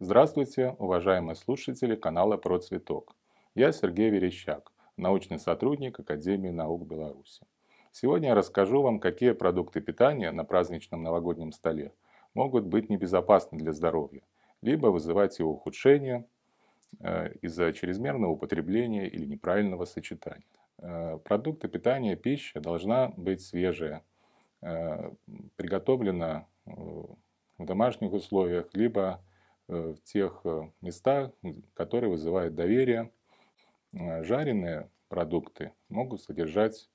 Здравствуйте, уважаемые слушатели канала «Про цветок». Я Сергей Верещак, научный сотрудник Академии наук Беларуси. Сегодня я расскажу вам, какие продукты питания на праздничном новогоднем столе могут быть небезопасны для здоровья, либо вызывать его ухудшение э, из-за чрезмерного употребления или неправильного сочетания. Э, продукты питания, пища должна быть свежая, э, приготовлена в домашних условиях, либо Э, в тех э, местах, которые вызывают доверие. Э, жареные продукты могут содержать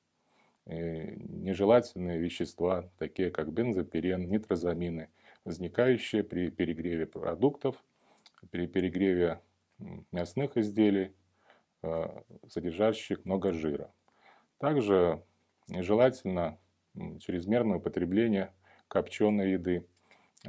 нежелательные вещества, такие как бензопирен, нитрозамины, возникающие при перегреве продуктов, при перегреве мясных изделий, содержащих много жира. Также нежелательно чрезмерное употребление копченой еды,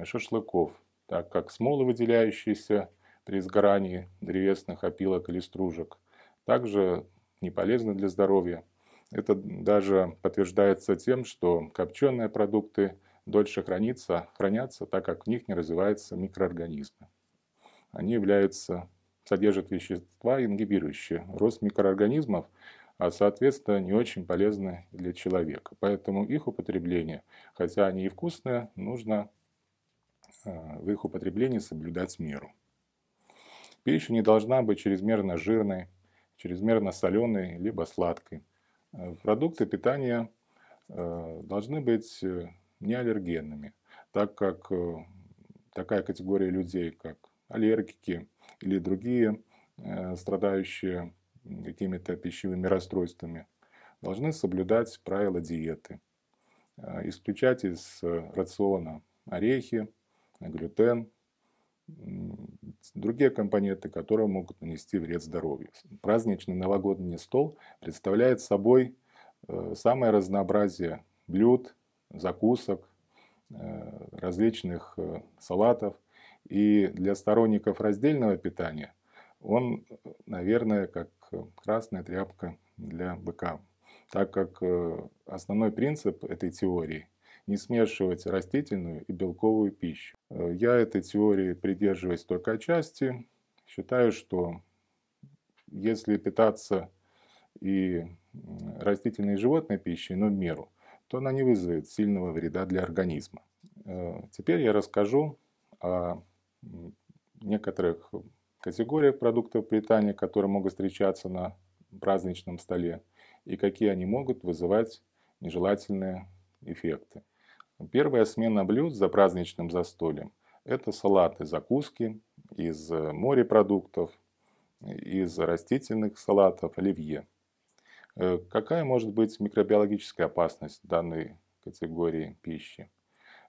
шашлыков, так как смолы, выделяющиеся при сгорании древесных опилок или стружек, также не полезны для здоровья. Это даже подтверждается тем, что копченые продукты дольше хранится, хранятся, так как в них не развиваются микроорганизмы. Они являются, содержат вещества, ингибирующие рост микроорганизмов, а соответственно не очень полезны для человека. Поэтому их употребление, хотя они и вкусные, нужно Э, в их употреблении соблюдать меру. Пища не должна быть чрезмерно жирной, чрезмерно соленой, либо сладкой. Э, продукты питания э, должны быть неаллергенными, так как такая категория людей, как аллергики или другие, страдающие какими-то пищевыми расстройствами, должны соблюдать правила диеты, исключать из рациона орехи, глютен, другие компоненты, которые могут нанести вред здоровью. Праздничный новогодний стол представляет собой э, самое разнообразие блюд, закусок, э, различных э, салатов. И для сторонников раздельного питания он, наверное, как красная тряпка для быка, так как основной принцип этой теории – не смешивать растительную и белковую пищу. Э, я этой теории придерживаюсь только отчасти. Считаю, что если питаться и растительной и животной пищей, но в меру, то она не вызовет сильного вреда для организма. Э, теперь я расскажу о некоторых категориях продуктов питания, которые могут встречаться на праздничном столе и какие они могут вызывать нежелательные эффекты. Первая смена блюд за праздничным застольем – это салаты, закуски из э, морепродуктов, из растительных салатов, оливье. Э, какая может быть микробиологическая опасность данной категории пищи?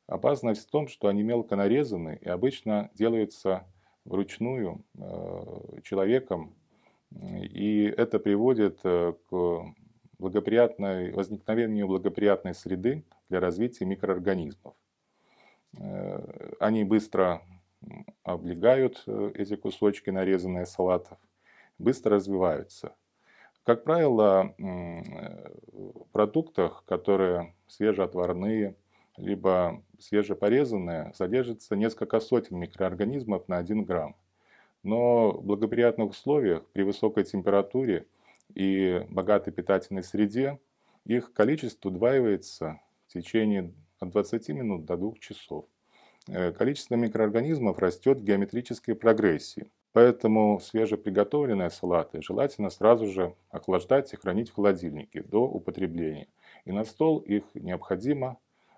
Опасность в том, что они мелко нарезаны и обычно делаются вручную э, человеком, и это приводит к благоприятной, возникновению благоприятной среды для развития микроорганизмов. Э, они быстро облегают э, эти кусочки, нарезанные салатов, быстро развиваются. Как правило, э, в продуктах, которые свежеотварные, либо свежепорезанные, содержится несколько сотен микроорганизмов на 1 грамм. Но в благоприятных условиях, при высокой температуре, и богатой питательной среде, их количество удваивается в течение от 20 минут до 2 часов. Э, количество микроорганизмов растет в геометрической прогрессии, поэтому свежеприготовленные салаты желательно сразу же охлаждать и хранить в холодильнике до употребления. И на стол их необходимо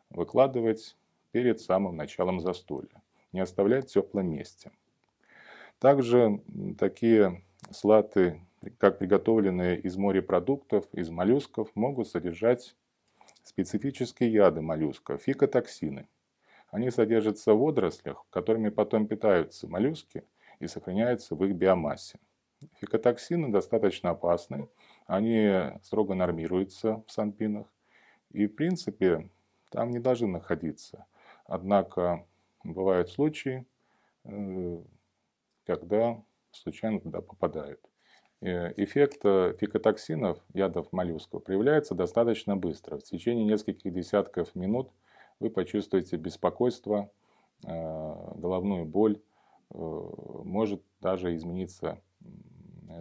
выкладывать перед самым началом застолья, не оставлять в теплом месте. Также такие салаты как приготовленные из морепродуктов, из моллюсков, могут содержать специфические яды моллюска – фикотоксины. Они содержатся в водорослях, которыми потом питаются моллюски и сохраняются в их биомассе. Фикотоксины достаточно опасны, они строго нормируются в санпинах, и в принципе там не должны находиться. Однако бывают случаи, э, когда случайно туда попадают. Э, эффект фикотоксинов, э, ядов моллюсков, проявляется достаточно быстро. В течение нескольких десятков минут вы почувствуете беспокойство, э, головную боль, может даже измениться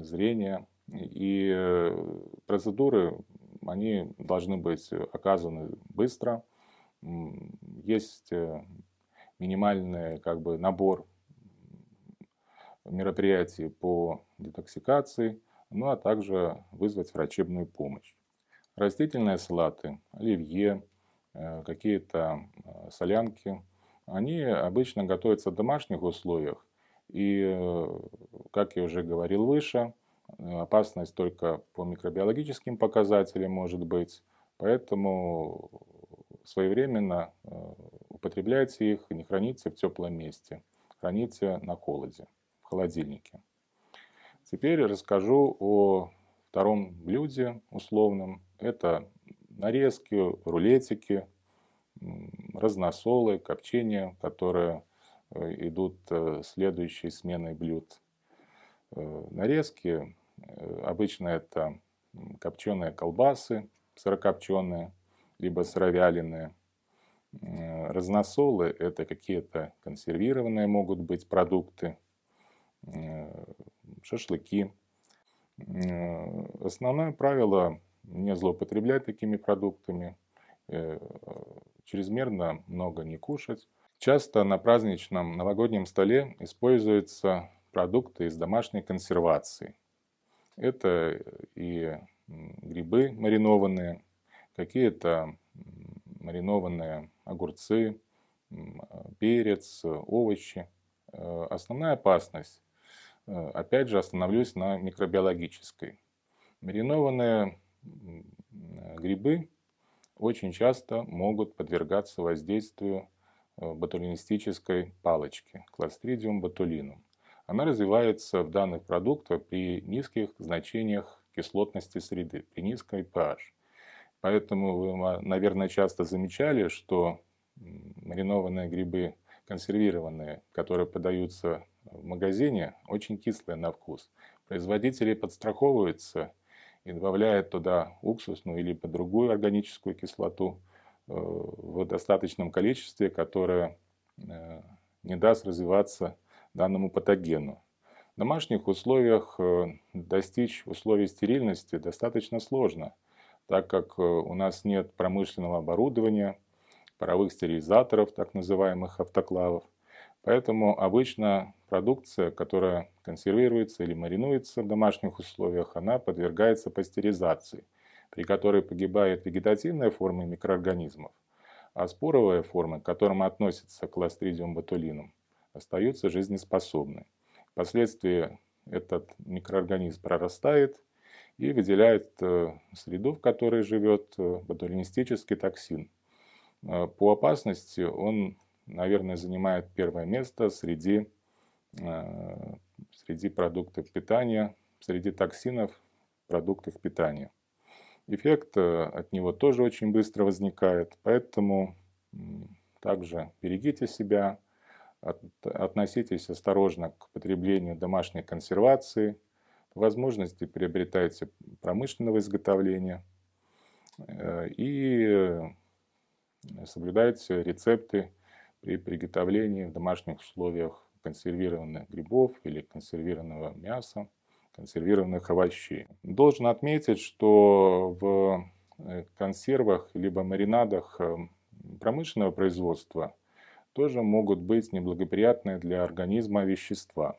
зрение. И процедуры, они должны быть оказаны быстро. Есть минимальный как бы, набор мероприятий по детоксикации, ну а также вызвать врачебную помощь. Растительные салаты, оливье, э, какие-то э, солянки, они обычно готовятся в домашних условиях. И, э, как я уже говорил выше, опасность только по микробиологическим показателям может быть. Поэтому своевременно употребляйте их, не храните в теплом месте, храните на холоде холодильнике. Теперь расскажу о втором блюде условном. Это нарезки, рулетики, разносолы, копчения, которые э, идут э, следующей сменой блюд. Э, нарезки обычно это копченые колбасы, сырокопченые, либо сыровяленые. Разносолы – это какие-то консервированные могут быть продукты, Э, шашлыки. Э, основное правило – не злоупотреблять такими продуктами, э, чрезмерно много не кушать. Часто на праздничном новогоднем столе используются продукты из домашней консервации. Это и грибы маринованные, какие-то маринованные огурцы, перец, овощи. Основная опасность Э, опять же остановлюсь на микробиологической. Маринованные грибы очень часто могут подвергаться воздействию э, ботулинистической палочки, кластридиум ботулинум. Она развивается в данных продуктах при низких значениях кислотности среды, при низкой pH. Поэтому вы, наверное, часто замечали, что маринованные грибы консервированные, которые подаются в магазине очень кислая на вкус. Производители подстраховываются и добавляют туда уксусную или по другую органическую кислоту э, в достаточном количестве, которая э, не даст развиваться данному патогену. В домашних условиях э, достичь условий стерильности достаточно сложно, так как у нас нет промышленного оборудования, паровых стерилизаторов, так называемых автоклавов. Поэтому обычно продукция, которая консервируется или маринуется в домашних условиях, она подвергается пастеризации, при которой погибает вегетативная форма микроорганизмов, а споровая форма, к которым относится кластридиум ботулинум, остаются жизнеспособны. Впоследствии этот микроорганизм прорастает и выделяет э, среду, в которой живет э, ботулинистический токсин. Э, по опасности он, наверное, занимает первое место среди Э, среди продуктов питания, среди токсинов продуктов питания. Эффект э, от него тоже очень быстро возникает, поэтому также берегите себя, относитесь осторожно к потреблению домашней консервации, по возможности приобретайте промышленного изготовления э, и соблюдайте рецепты при приготовлении в домашних условиях консервированных грибов или консервированного мяса, консервированных овощей. Должен отметить, что в э, консервах либо маринадах э, промышленного производства тоже могут быть неблагоприятные для организма вещества.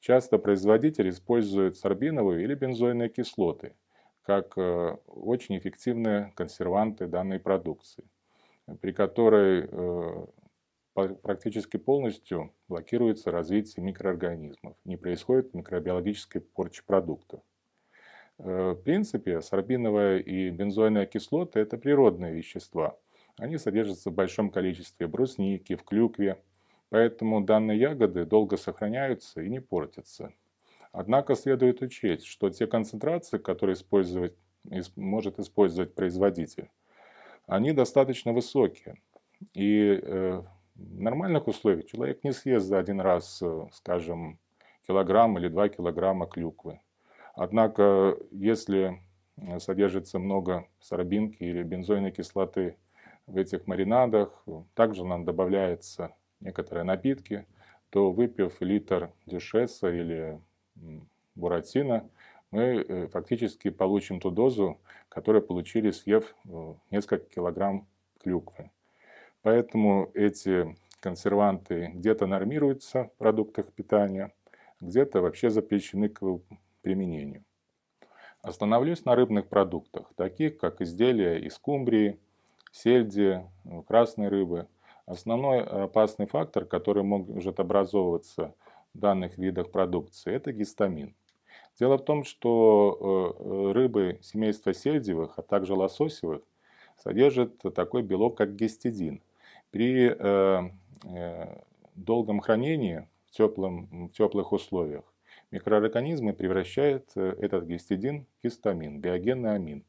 Часто производители используют сорбиновые или бензойные кислоты как э, очень эффективные консерванты данной продукции, при которой практически полностью блокируется развитие микроорганизмов, не происходит микробиологической порчи продукта. Э, в принципе, сорбиновая и бензойная кислоты – это природные вещества. Они содержатся в большом количестве в бруснике, в клюкве, поэтому данные ягоды долго сохраняются и не портятся. Однако следует учесть, что те концентрации, которые использовать, может использовать производитель, они достаточно высокие, и э, нормальных условиях человек не съест за один раз, э, скажем, килограмм или два килограмма клюквы. Однако, если э, содержится много сорбинки или бензойной кислоты в этих маринадах, также нам добавляются некоторые напитки, то выпив литр дюшеса или буратино, мы э, фактически получим ту дозу, которую получили, съев несколько килограмм клюквы. Поэтому эти консерванты где-то нормируются в продуктах питания, где-то вообще запрещены к применению. Остановлюсь на рыбных продуктах, таких как изделия из кумбрии, сельди, красной рыбы. Основной опасный фактор, который может образовываться в данных видах продукции, это гистамин. Дело в том, что э, э, рыбы семейства сельдевых, а также лососевых содержат такой белок, как гистидин – при э, э, долгом хранении в, теплом, в теплых условиях микроорганизмы превращают э, этот гистидин в гистамин, биогенный амин.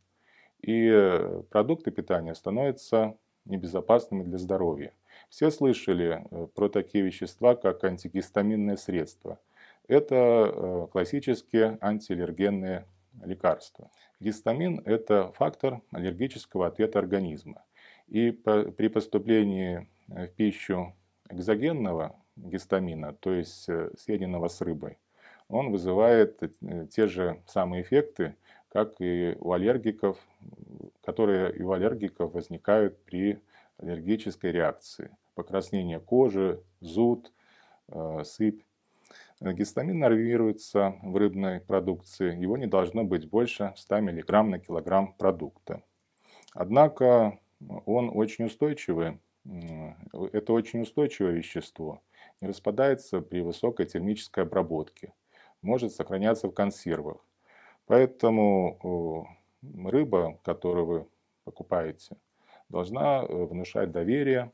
И э, продукты питания становятся небезопасными для здоровья. Все слышали э, про такие вещества, как антигистаминные средства. Это классические антиаллергенные лекарства. Гистамин – это фактор аллергического ответа организма. И по, при поступлении э, в пищу экзогенного гистамина, то есть э, съеденного с рыбой, он вызывает э, те же самые эффекты, как и у аллергиков, которые и у аллергиков возникают при аллергической реакции. Покраснение кожи, зуд, сыпь. Гистамин нормируется в рыбной продукции, его не должно быть больше 100 мг на килограмм продукта. Однако он очень устойчивый. Это очень устойчивое вещество. Не распадается при высокой термической обработке. Может сохраняться в консервах. Поэтому рыба, которую вы покупаете, должна э, внушать доверие,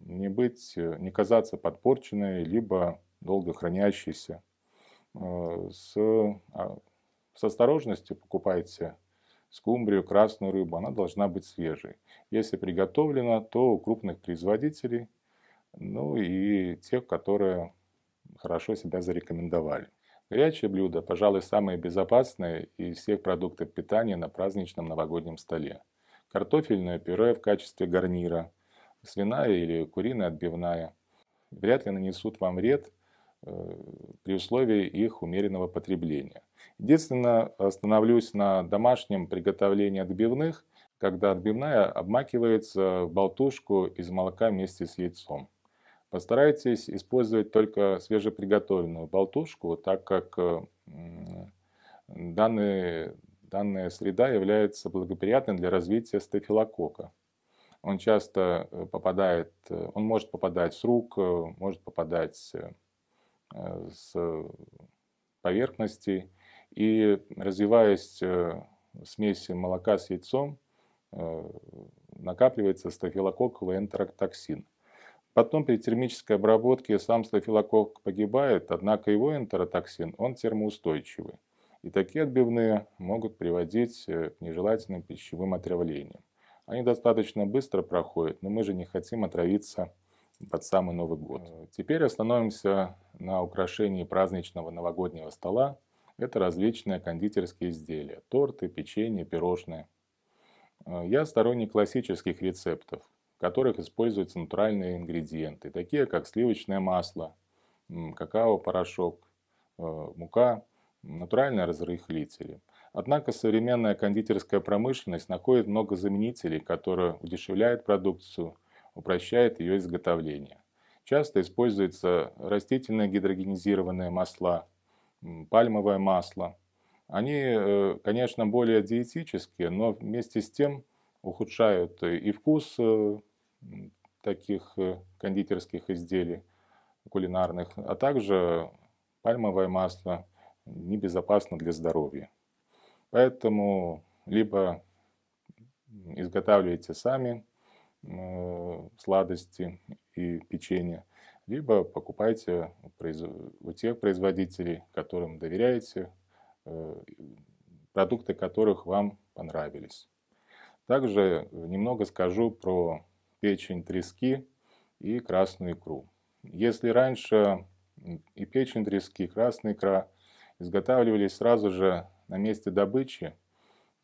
не, быть, э, не казаться подпорченной, либо долго хранящейся. Э, с, а, с осторожностью покупайте скумбрию, красную рыбу, она должна быть свежей. Если приготовлена, то у крупных производителей, ну и тех, которые хорошо себя зарекомендовали. Горячие блюда, пожалуй, самые безопасные из всех продуктов питания на праздничном новогоднем столе. Картофельное пюре в качестве гарнира, свиная или куриная отбивная. Вряд ли нанесут вам вред, Э, при условии их умеренного потребления. Единственно, остановлюсь на домашнем приготовлении отбивных, когда отбивная обмакивается в болтушку из молока вместе с яйцом. Постарайтесь использовать только свежеприготовленную болтушку, так как э, данный, данная среда является благоприятной для развития стафилокока. Он часто э, попадает, он может попадать с рук, может попадать Э, с поверхности. И развиваясь э, смеси молока с яйцом, э, накапливается стафилококковый энтеротоксин. Потом при термической обработке сам стафилококк погибает, однако его энтеротоксин, он термоустойчивый. И такие отбивные могут приводить к нежелательным пищевым отравлениям. Они достаточно быстро проходят, но мы же не хотим отравиться под самый Новый год. Э, Теперь остановимся на украшении праздничного новогоднего стола. Это различные кондитерские изделия, торты, печенье, пирожные. Э, я сторонник классических рецептов, в которых используются натуральные ингредиенты, такие как сливочное масло, какао-порошок, э, мука, натуральные разрыхлители. Однако современная кондитерская промышленность находит много заменителей, которые удешевляют продукцию – упрощает ее изготовление. Часто используется растительное гидрогенизированное масла, пальмовое масло. Они, э, конечно, более диетические, но вместе с тем ухудшают и вкус э, таких э, кондитерских изделий кулинарных, а также пальмовое масло небезопасно для здоровья. Поэтому либо изготавливайте сами ну, сладости и печенье, либо покупайте у тех производителей, которым доверяете, э, продукты которых вам понравились. Также немного скажу про печень трески и красную икру. Если раньше и печень трески, и красная икра изготавливались сразу же на месте добычи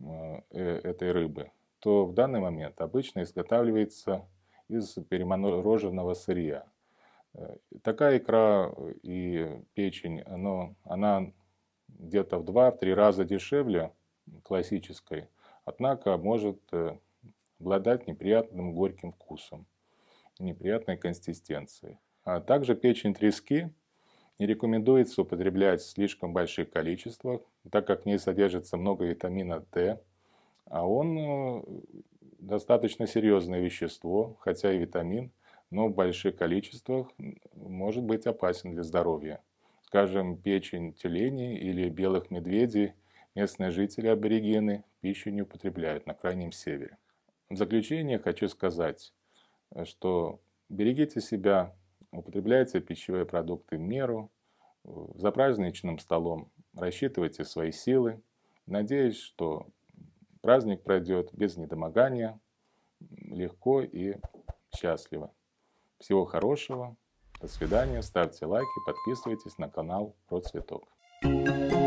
э, э, этой рыбы, что в данный момент обычно изготавливается из перемороженного сырья. Э, такая икра э, и печень, но она где-то в 2-3 раза дешевле классической, однако может э, обладать неприятным горьким вкусом, неприятной консистенцией. А также печень трески не рекомендуется употреблять в слишком больших количествах, так как в ней содержится много витамина D, а он э, достаточно серьезное вещество, хотя и витамин, но в больших количествах может быть опасен для здоровья. Скажем, печень тюленей или белых медведей местные жители-аборигены пищу не употребляют на Крайнем Севере. В заключение хочу сказать, что берегите себя, употребляйте пищевые продукты в меру, э, за праздничным столом рассчитывайте свои силы. Надеюсь, что Праздник пройдет без недомогания, легко и счастливо. Всего хорошего. До свидания. Ставьте лайки, подписывайтесь на канал Про Цветок. thank you